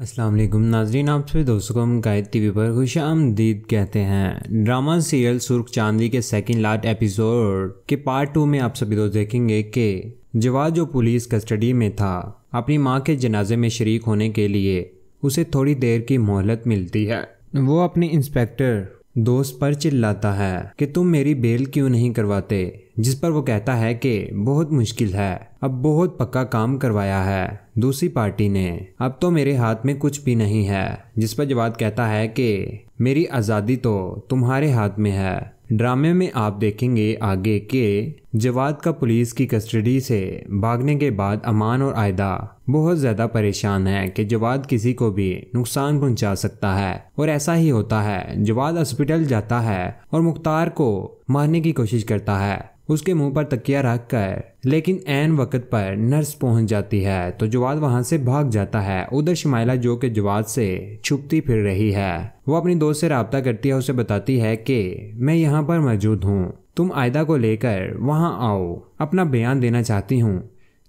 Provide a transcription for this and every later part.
असलम नाजरीन आप सभी दोस्तों को हम गायद टी वी पर खुश आमदीद कहते हैं ड्रामा सीरियल सुर्ख चांदी के सेकंड लास्ट एपिसोड के पार्ट टू में आप सभी दोस्त देखेंगे कि जवाब जो पुलिस कस्टडी में था अपनी माँ के जनाजे में शरीक होने के लिए उसे थोड़ी देर की मोहलत मिलती है वो अपने इंस्पेक्टर दोस्त पर चिल्लाता है कि तुम मेरी बेल क्यों नहीं करवाते जिस पर वो कहता है कि बहुत मुश्किल है अब बहुत पक्का काम करवाया है दूसरी पार्टी ने अब तो मेरे हाथ में कुछ भी नहीं है जिस पर जवाब कहता है कि मेरी आज़ादी तो तुम्हारे हाथ में है ड्रामे में आप देखेंगे आगे के जवाद का पुलिस की कस्टडी से भागने के बाद अमान और आयदा बहुत ज़्यादा परेशान है कि जवाद किसी को भी नुकसान पहुंचा सकता है और ऐसा ही होता है जवाद हॉस्पिटल जाता है और मुख्तार को मारने की कोशिश करता है उसके मुंह पर तकिया रख कर लेकिन एन वक्त पर नर्स पहुंच जाती है तो जवाद वहां से भाग जाता है उधर शमाइला जो कि जवाद से छुपती फिर रही है वो अपनी दोस्त से रबता करती है उसे बताती है कि मैं यहाँ पर मौजूद हूँ तुम आयदा को लेकर वहाँ आओ अपना बयान देना चाहती हूँ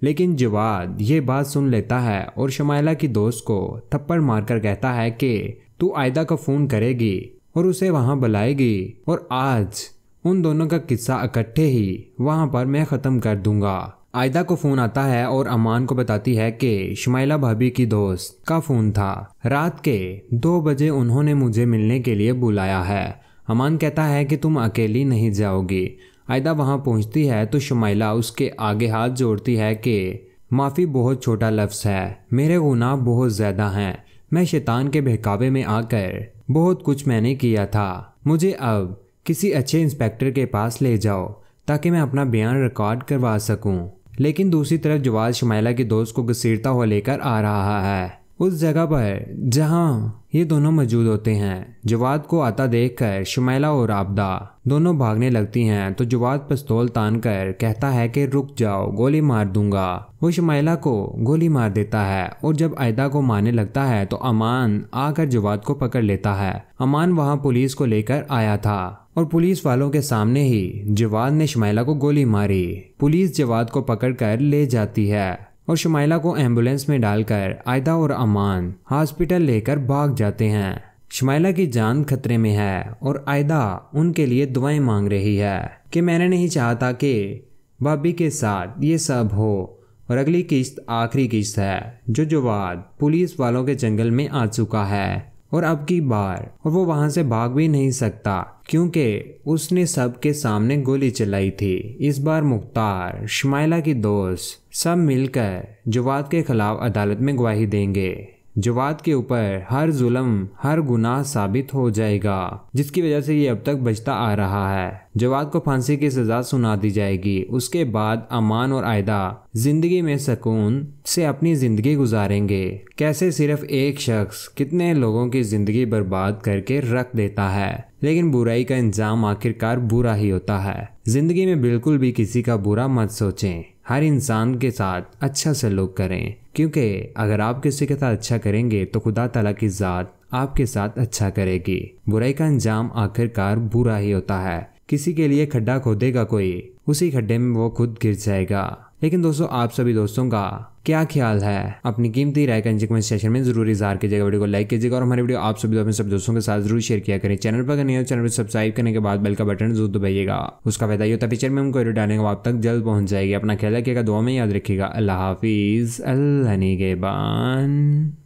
लेकिन जवाद ये बात सुन लेता है और शमाइला की दोस्त को थप्पड़ मारकर कहता है कि तू आयदा का फ़ोन करेगी और उसे वहाँ बुलाएगी और आज उन दोनों का किस्सा इकट्ठे ही वहाँ पर मैं ख़त्म कर दूंगा आयदा को फ़ोन आता है और अमान को बताती है कि शमाइला भाभी की दोस्त का फ़ोन था रात के दो बजे उन्होंने मुझे मिलने के लिए बुलाया है अमान कहता है कि तुम अकेली नहीं जाओगी आयदा वहाँ पहुँचती है तो शमाइला उसके आगे हाथ जोड़ती है कि माफ़ी बहुत छोटा लफ्स है मेरे गुनाह बहुत ज़्यादा हैं मैं शैतान के बहकावे में आकर बहुत कुछ मैंने किया था मुझे अब किसी अच्छे इंस्पेक्टर के पास ले जाओ ताकि मैं अपना बयान रिकॉर्ड करवा सकूं। लेकिन दूसरी तरफ जवाज शमाइला के दोस्त को घसीटता हुआ लेकर आ रहा है उस जगह पर जहाँ ये दोनों मौजूद होते हैं जवाद को आता देखकर शुमैला और आपदा दोनों भागने लगती हैं तो जवाद पिस्तौल तान कर कहता है कि रुक जाओ गोली मार दूंगा वो शुमैला को गोली मार देता है और जब आयदा को मारने लगता है तो अमान आकर जवाद को पकड़ लेता है अमान वहाँ पुलिस को लेकर आया था और पुलिस वालों के सामने ही जवाद ने शुमैला को गोली मारी पुलिस जवाद को पकड़ कर ले जाती है और शुमाइला को एम्बुलेंस में डालकर आयदा और अमान हॉस्पिटल लेकर भाग जाते हैं शुमाइला की जान खतरे में है और आयदा उनके लिए दुआएं मांग रही है कि मैंने नहीं चाहता कि भाभी के साथ ये सब हो और अगली किस्त आखिरी किस्त है जो जवाद पुलिस वालों के जंगल में आ चुका है और अब की बार और वो वहां से भाग भी नहीं सकता क्योंकि उसने सबके सामने गोली चलाई थी इस बार मुख्तार शमाइला की दोस्त सब मिलकर जवाद के खिलाफ अदालत में गवाही देंगे जवाद के ऊपर हर जुल्म हर गुनाह साबित हो जाएगा जिसकी वजह से ये अब तक बचता आ रहा है जवाद को फांसी की सजा सुना दी जाएगी उसके बाद अमान और आयदा जिंदगी में सुकून से अपनी जिंदगी गुजारेंगे कैसे सिर्फ एक शख्स कितने लोगों की जिंदगी बर्बाद करके रख देता है लेकिन बुराई का इंजाम आखिरकार बुरा ही होता है जिंदगी में बिल्कुल भी किसी का बुरा मत सोचें हर इंसान के साथ अच्छा सलूक करें क्योंकि अगर आप किसी के साथ अच्छा करेंगे तो खुदा तला की ज़ात आपके साथ अच्छा करेगी बुराई का अंजाम आखिरकार बुरा ही होता है किसी के लिए खड्डा खोदेगा कोई उसी खड्डे में वो खुद गिर जाएगा लेकिन दोस्तों आप सभी दोस्तों का क्या ख्याल है अपनी कीमती राय कंजी कमेंट सेशन में जरूर इजहार कीजिएगा वीडियो को लाइक कीजिएगा और हमारे वीडियो आप सभी अपने सब दोस्तों के साथ जरूर शेयर किया करें चैनल पर नहीं हो चैनल पर सब्सक्राइब करने के बाद बेल का बटन जरूर दबाइएगा उसका फायदा होता है पिक्चर में हमको डालने के बाद तक जल्द पहुंच जाएगी अपना ख्याल रखिएगा दुआ में याद रखिएगा अल्लाह हाफिज अल्लाह